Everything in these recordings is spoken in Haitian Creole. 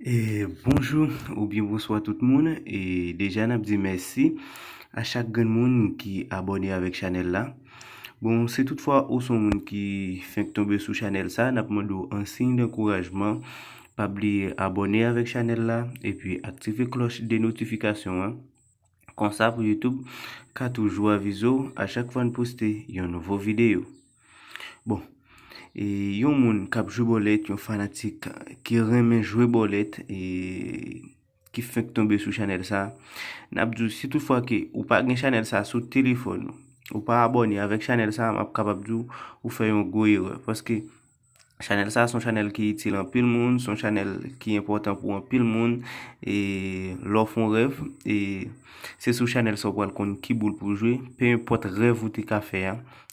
E bonjou, ou bien vous sois tout moun, e deja nan ap di mersi a chak gen moun ki abonye avek chanel la. Bon, se toutfwa ou son moun ki fink tombe sou chanel sa, nan ap moun do ansin de kourajman, pa bli abonye avek chanel la, e pi aktive kloche de notifikasyon. Kon sa pou Youtube, ka toujou avizo, a chak van poste, yon nouvo video. Bon, E yon moun kap jwe bolet, yon fanatik ki remen jwe bolet e Ki fek tombe sou chanel sa Nabdou, si tou fwa ki ou pa gen chanel sa sou telefon Ou pa aboni avek chanel sa, map kap abdou Ou fe yon goye wè, paske... chanel sa, son chanel ki itil an pil moun, son chanel ki important pou an pil moun, e, lor fon rev, e, se sou chanel sa ou pwal kon ki boul pou jwe, pe mwen pot rev vouti ka fe,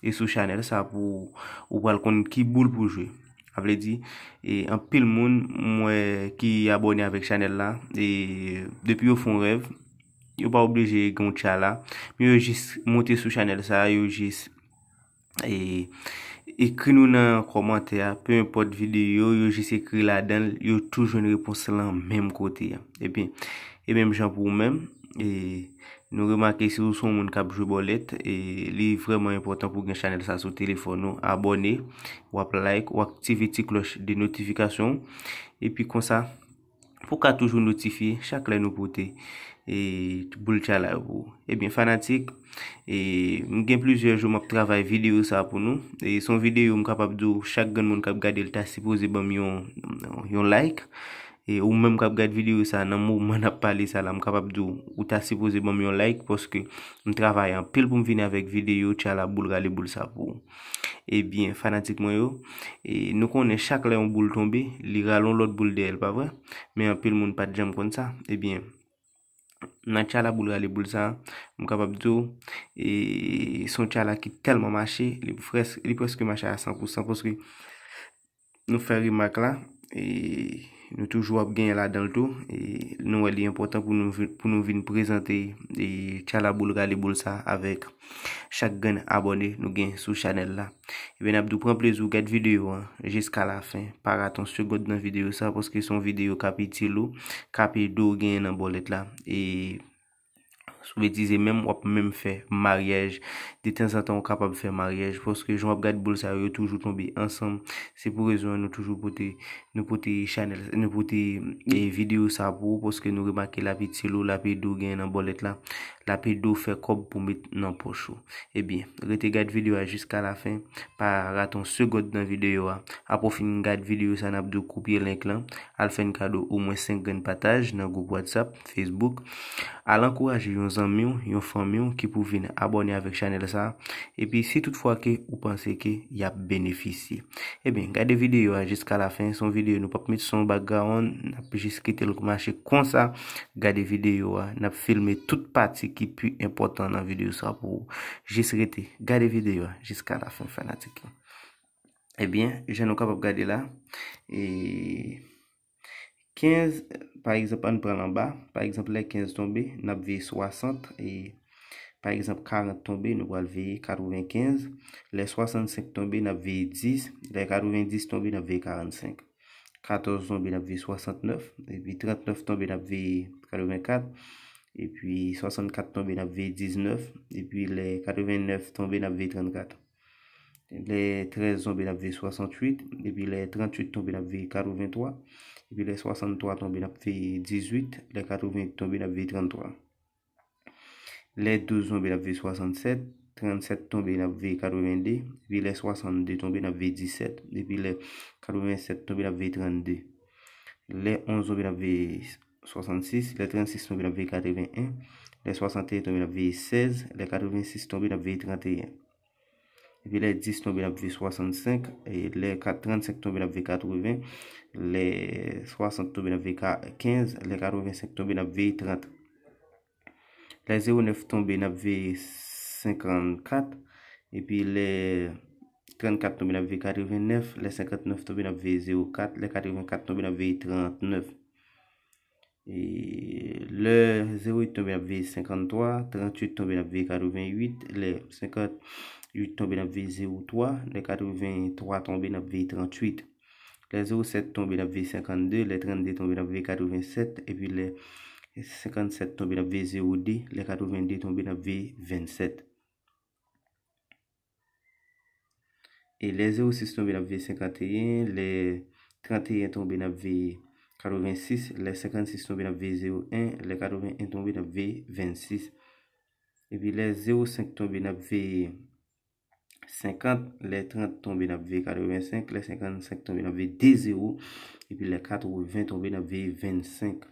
e, sou chanel sa ou pwal kon ki boul pou jwe, a vle di, e, an pil moun, mwen ki aboni avik chanel la, e, depi ou fon rev, yo pa oblije goun tcha la, mi yo jis monti sou chanel sa, yo jis, e, Ekri nou nan komante ya, pou mwen pot vide yo, yo jis ekri la den, yo toujoun repons la an menm kote ya. E pi, e menm jan pou mwen, e nou remake si ou son moun kapjou bolet, e li vreman important pou gen chanel sa sou telefon nou, abone, wap like, wak ti viti kloch de notifikasyon. E pi konsa, pou ka toujoun notifiye, chak la nou pote. E boul chala e pou. E bin fanatik. E m gen plizye jo m ap travay videyo sa pou nou. E son videyo m kapap do chak gen moun kapgade el ta sipoze bom yon like. E ou m men m kapgade videyo sa nan moun man ap pale sa la m kapap do ou ta sipoze bom yon like. Poske m travay an pil pou m vine avek videyo chala boul gale boul sa pou. E bin fanatik mwen yo. E nou konen chak le yon boul tonbi. Li ralon lot boul de el pa vre. Men ap pil moun pat jem kon sa. E bin. nan tja la boulwa li boulza, mkaba bitou, e son tja la ki telman mache, li pweske mache a 100%, pweske nou fe rimak la, e... Nou toujou ap gen la dan l tou. E nou el li important pou nou vin prezante. E tchala boulga li boulsa. Avek chak gen abone nou gen sou chanel la. E ben ap dou pran plez ou gade videyo. Jiska la fin. Paraton sou god nan videyo sa. Poske son videyo kapi ti lou. Kapi dou gen nan bolet la. E sou betize men wap men fè. Maryej. De ten satan wap kapab fè maryej. Poske joun ap gade boulsa. Yo toujou tonbi ansam. Se pou rezon nou toujou poti. Nou pote video sa pou Poske nou remake la pi tselou La pi dou gen nan bolet la La pi dou fe kob pou mit nan pochou E bin, rete gade video a jiska la fin Pa raton segod nan video yo a A profi n gade video sa nan ap do Kupye link la Al fen kado ou mwen 5 gen pataj Nan Google WhatsApp, Facebook Al ankouraj yon zanmyon, yon fanmyon Ki pou vin abonye avek chanel sa E pi si tout fwa ke ou panse ke Ya benefici E bin, gade video a jiska la fin Nou pap met son baga an, nap jeskite lòk manche konsa, gade videyo an, nap filme tout pati ki pi importan nan videyo sa pou jeskite. Gade videyo an, jeska la fon fanatiki. Ebyen, eh jen nou kapap gade la, eee, 15, par exemple, an pren lan ba, par exemple, lè 15 tombe, nap veye 60, eee, par exemple, 40 tombe, nou wal veye 95, lè 65 tombe, nap veye 10, lè 90 tombe, nap veye 45. 14 tombé 69, et puis 39 tombé 84, et puis 64 tombé v 19, et puis les 89 à vie 34. Les 13 tombé 68, et puis les 38 à v 83, et puis les 63 tombé 18, les 80 à v 33. Les 12 tombé v 67, 37 tombés dans V82, puis les 62 tombe dans V17, puis les 87 tombé dans V32. Les 11 tombé dans V66, les 36 tombé dans V81, les 61 tombé dans V16, les 86 tombé dans V31. puis les 10 tombé dans V65, les 35 tombé dans V80, les 60 tombé dans V15, les 85 tombé dans V30. Les 09 tombé dans V60. 54 et puis les 34 tombé à v 89 les 59 tombé à v 04 les 84 tombé à V 39 et le 08 tombe à v 53, 38 tombe à v 88, le 58 tombe à v 03, les 83 tombe à v 38, les 07 tombe à V 52, le 32 tombe la v 87, puis les 57 tombe v 010 02, le 82 tombe à v 27. E le 06 ton bin apve 51, le 31 ton bin apve 86, le 56 ton bin apve 01, le 81 ton bin apve 26. E pi le 05 ton bin apve 50, le 30 ton bin apve 45, le 55 ton bin apve 10, e pi le 40 ton bin apve 25.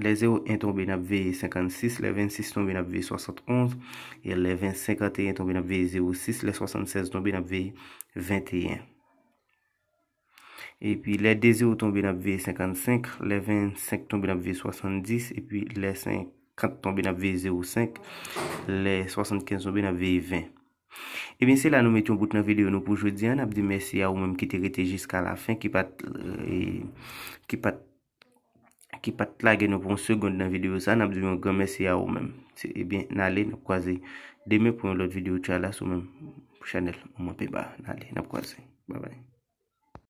Le 0 1 tombe na V 56, le 26 tombe na V 71, le 25 1 tombe na V 06, le 76 tombe na V 21. E pi le 2 0 tombe na V 55, le 25 tombe na V 70, e pi le 5 4 tombe na V 05, le 75 tombe na V 20. E bin se la nou metyon bout na V 2 nou poujou diyan, ap di mesi ya ou menm ki te rete jiska la fin ki pat, euh, ki pat, ki pat lage nou pou an segonde nan video sa, nan ap zivyon gome se ya ou men. Se ebyen, nan ale, nan ap kwaze. Deme pou an lot video chalas ou men, pou chanel, mwen pe ba. Nan ale, nan ap kwaze. Ba bay.